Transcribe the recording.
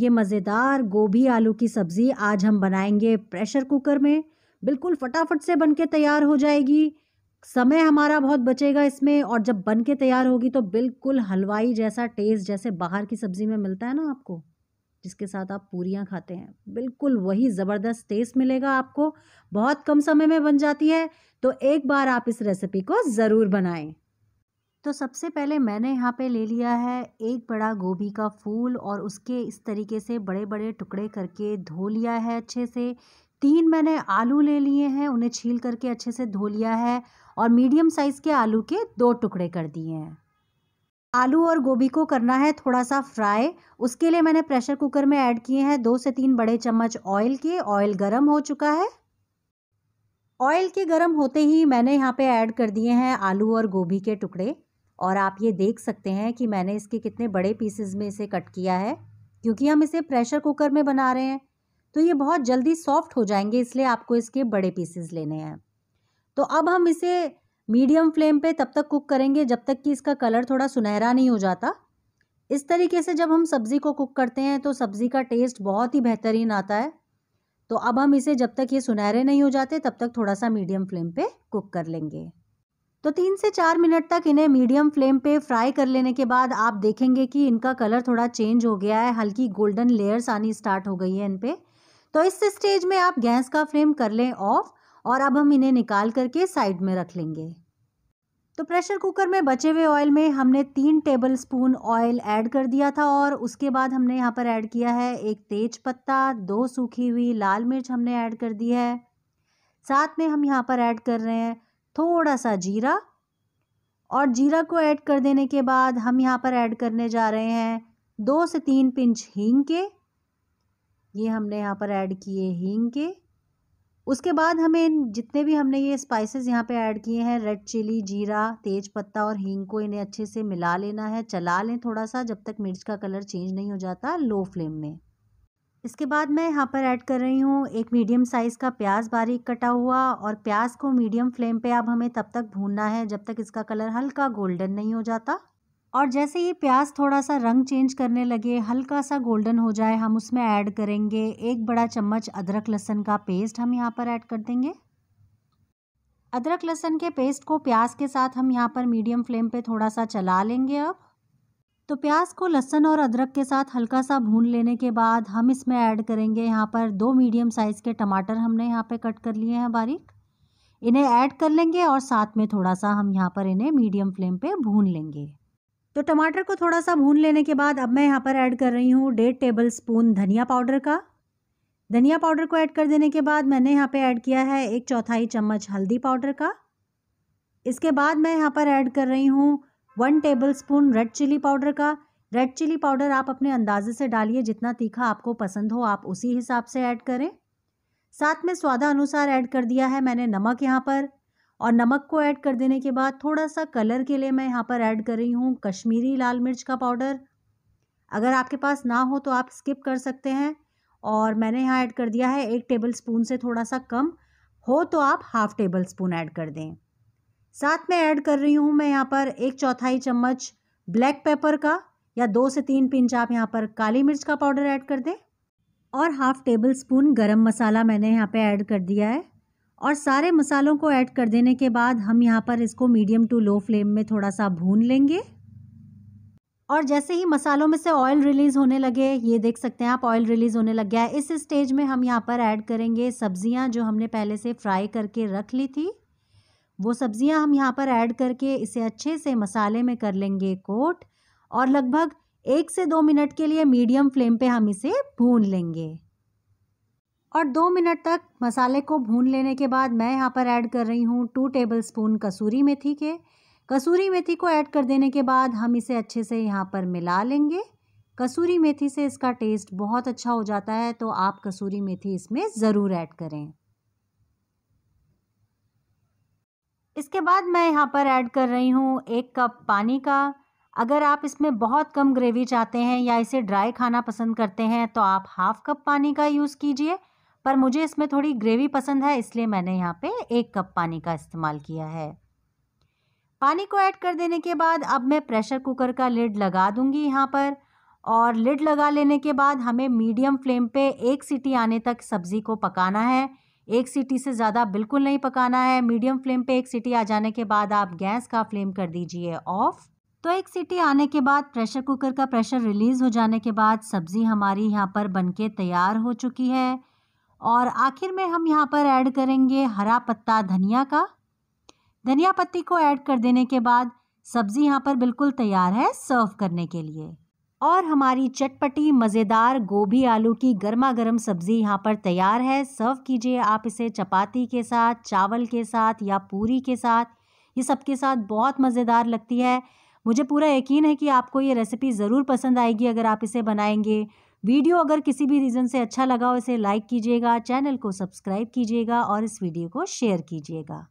ये मज़ेदार गोभी आलू की सब्ज़ी आज हम बनाएंगे प्रेशर कुकर में बिल्कुल फटाफट से बन के तैयार हो जाएगी समय हमारा बहुत बचेगा इसमें और जब बन के तैयार होगी तो बिल्कुल हलवाई जैसा टेस्ट जैसे बाहर की सब्ज़ी में मिलता है ना आपको जिसके साथ आप पूरियाँ खाते हैं बिल्कुल वही ज़बरदस्त टेस्ट मिलेगा आपको बहुत कम समय में बन जाती है तो एक बार आप इस रेसिपी को ज़रूर बनाएं तो सबसे पहले मैंने यहाँ पे ले लिया है एक बड़ा गोभी का फूल और उसके इस तरीके से बड़े बड़े टुकड़े करके धो लिया है अच्छे से तीन मैंने आलू ले लिए हैं उन्हें छील करके अच्छे से धो लिया है और मीडियम साइज़ के आलू के दो टुकड़े कर दिए हैं आलू और गोभी को करना है थोड़ा सा फ्राई उसके लिए मैंने प्रेशर कुकर में ऐड किए हैं दो से तीन बड़े चम्मच ऑयल के ऑयल गर्म हो चुका है ऑयल के गर्म होते ही मैंने यहाँ पे ऐड कर दिए हैं आलू और गोभी के टुकड़े और आप ये देख सकते हैं कि मैंने इसके कितने बड़े पीसेस में इसे कट किया है क्योंकि हम इसे प्रेशर कुकर में बना रहे हैं तो ये बहुत जल्दी सॉफ्ट हो जाएंगे इसलिए आपको इसके बड़े पीसेस लेने हैं तो अब हम इसे मीडियम फ्लेम पे तब तक कुक करेंगे जब तक कि इसका कलर थोड़ा सुनहरा नहीं हो जाता इस तरीके से जब हम सब्ज़ी को कुक करते हैं तो सब्ज़ी का टेस्ट बहुत ही बेहतरीन आता है तो अब हम इसे जब तक ये सुनहरे नहीं हो जाते तब तक थोड़ा सा मीडियम फ्लेम पे कुक कर लेंगे तो तीन से चार मिनट तक इन्हें मीडियम फ्लेम पे फ्राई कर लेने के बाद आप देखेंगे कि इनका कलर थोड़ा चेंज हो गया है हल्की गोल्डन लेयर्स आनी स्टार्ट हो गई है इन पर तो इस स्टेज में आप गैस का फ्लेम कर लें ऑफ और अब हम इन्हें निकाल करके साइड में रख लेंगे तो प्रेशर कुकर में बचे हुए ऑयल में हमने तीन टेबल स्पून ऑयल ऐड कर दिया था और उसके बाद हमने यहाँ पर ऐड किया है एक तेज पत्ता दो सूखी हुई लाल मिर्च हमने ऐड कर दी है साथ में हम यहाँ पर ऐड कर रहे हैं थोड़ा सा जीरा और जीरा को ऐड कर देने के बाद हम यहाँ पर ऐड करने जा रहे हैं दो से तीन पिंच हींग के ये हमने यहाँ पर ऐड किए हींग के उसके बाद हमें इन जितने भी हमने ये स्पाइसेस यहाँ पे ऐड किए हैं रेड चिली जीरा तेज पत्ता और हींग को इन्हें अच्छे से मिला लेना है चला लें थोड़ा सा जब तक मिर्च का कलर चेंज नहीं हो जाता लो फ्लेम में इसके बाद मैं यहाँ पर ऐड कर रही हूँ एक मीडियम साइज़ का प्याज बारीक कटा हुआ और प्याज को मीडियम फ्लेम पे अब हमें तब तक भूनना है जब तक इसका कलर हल्का गोल्डन नहीं हो जाता और जैसे ही प्याज थोड़ा सा रंग चेंज करने लगे हल्का सा गोल्डन हो जाए हम उसमें ऐड करेंगे एक बड़ा चम्मच अदरक लहसन का पेस्ट हम यहाँ पर ऐड कर देंगे अदरक लहसन के पेस्ट को प्याज के साथ हम यहाँ पर मीडियम फ्लेम पे थोड़ा सा चला लेंगे अब तो प्याज को लहसन और अदरक के साथ हल्का सा भून लेने के बाद हम इसमें ऐड करेंगे यहाँ पर दो मीडियम साइज़ के टमाटर हमने यहाँ पर कट कर लिए हैं बारीक इन्हें ऐड कर लेंगे और साथ में थोड़ा सा हम यहाँ पर इन्हें मीडियम फ्लेम पर भून लेंगे तो टमाटर को थोड़ा सा भून लेने के बाद अब मैं यहाँ पर ऐड कर रही हूँ डेढ़ टेबल स्पून धनिया पाउडर का धनिया पाउडर को ऐड कर देने के बाद मैंने यहाँ पे ऐड किया है एक चौथाई चम्मच हल्दी पाउडर का इसके बाद मैं यहाँ पर ऐड कर रही हूँ one tablespoon red chilli powder का रेड चिली पाउडर आप अपने अंदाजे से डालिए जितना तीखा आपको पसंद हो आप उसी हिसाब से ऐड करें साथ में स्वादानुसार ऐड कर दिया है मैंने नमक यहाँ पर और नमक को ऐड कर देने के बाद थोड़ा सा कलर के लिए मैं यहाँ पर ऐड कर रही हूँ कश्मीरी लाल मिर्च का पाउडर अगर आपके पास ना हो तो आप स्किप कर सकते हैं और मैंने यहाँ ऐड कर दिया है एक टेबल स्पून से थोड़ा सा कम हो तो आप हाफ़ टेबल स्पून ऐड कर दें साथ में ऐड कर रही हूँ मैं यहाँ पर एक चौथाई चम्मच ब्लैक पेपर का या दो से तीन पिंच आप यहाँ पर काली मिर्च का पाउडर ऐड कर दें और हाफ़ टेबल स्पून गरम मसाला मैंने यहाँ पे ऐड कर दिया है और सारे मसालों को ऐड कर देने के बाद हम यहाँ पर इसको मीडियम टू लो फ्लेम में थोड़ा सा भून लेंगे और जैसे ही मसालों में से ऑयल रिलीज़ होने लगे ये देख सकते हैं आप ऑयल रिलीज़ होने लग गया है इस स्टेज में हम यहाँ पर ऐड करेंगे सब्जियाँ जो हमने पहले से फ्राई करके रख ली थी वो सब्जियाँ हम यहाँ पर ऐड करके इसे अच्छे से मसाले में कर लेंगे कोट और लगभग एक से दो मिनट के लिए मीडियम फ्लेम पर हम इसे भून लेंगे और दो मिनट तक मसाले को भून लेने के बाद मैं यहाँ पर ऐड कर रही हूँ two tablespoon kasuri methi के कसूरी मेथी को ऐड कर देने के बाद हम इसे अच्छे से यहाँ पर मिला लेंगे कसूरी मेथी से इसका टेस्ट बहुत अच्छा हो जाता है तो आप कसूरी मेथी इसमें ज़रूर ऐड करें इसके बाद मैं यहाँ पर ऐड कर रही हूँ एक कप पानी का अगर आप इसमें बहुत कम ग्रेवी चाहते हैं या इसे ड्राई खाना पसंद करते हैं तो आप हाफ़ कप पानी का यूज़ कीजिए पर मुझे इसमें थोड़ी ग्रेवी पसंद है इसलिए मैंने यहाँ पे एक कप पानी का इस्तेमाल किया है पानी को ऐड कर देने के बाद अब मैं प्रेशर कुकर का लिड लगा दूंगी यहाँ पर और लिड लगा लेने के बाद हमें मीडियम फ्लेम पे एक सीटी आने तक सब्ज़ी को पकाना है एक सीटी से ज़्यादा बिल्कुल नहीं पकाना है मीडियम फ्लेम पे एक सीटी आ जाने के बाद आप गैस का फ्लेम कर दीजिए ऑफ तो एक सीटी आने के बाद प्रेशर कुकर का प्रेशर रिलीज़ हो जाने के बाद सब्ज़ी हमारी यहाँ पर बनके तैयार हो चुकी है और आखिर में हम यहाँ पर ऐड करेंगे हरा पत्ता धनिया का धनिया पत्ती को ऐड कर देने के बाद सब्ज़ी यहाँ पर बिल्कुल तैयार है सर्व करने के लिए और हमारी चटपटी मज़ेदार गोभी आलू की गर्मा गर्म सब्ज़ी यहाँ पर तैयार है सर्व कीजिए आप इसे चपाती के साथ चावल के साथ या पूरी के साथ ये सबके साथ बहुत मज़ेदार लगती है मुझे पूरा यकीन है कि आपको ये रेसिपी ज़रूर पसंद आएगी अगर आप इसे बनाएंगे वीडियो अगर किसी भी रीज़न से अच्छा लगा हो इसे लाइक कीजिएगा चैनल को सब्सक्राइब कीजिएगा और इस वीडियो को शेयर कीजिएगा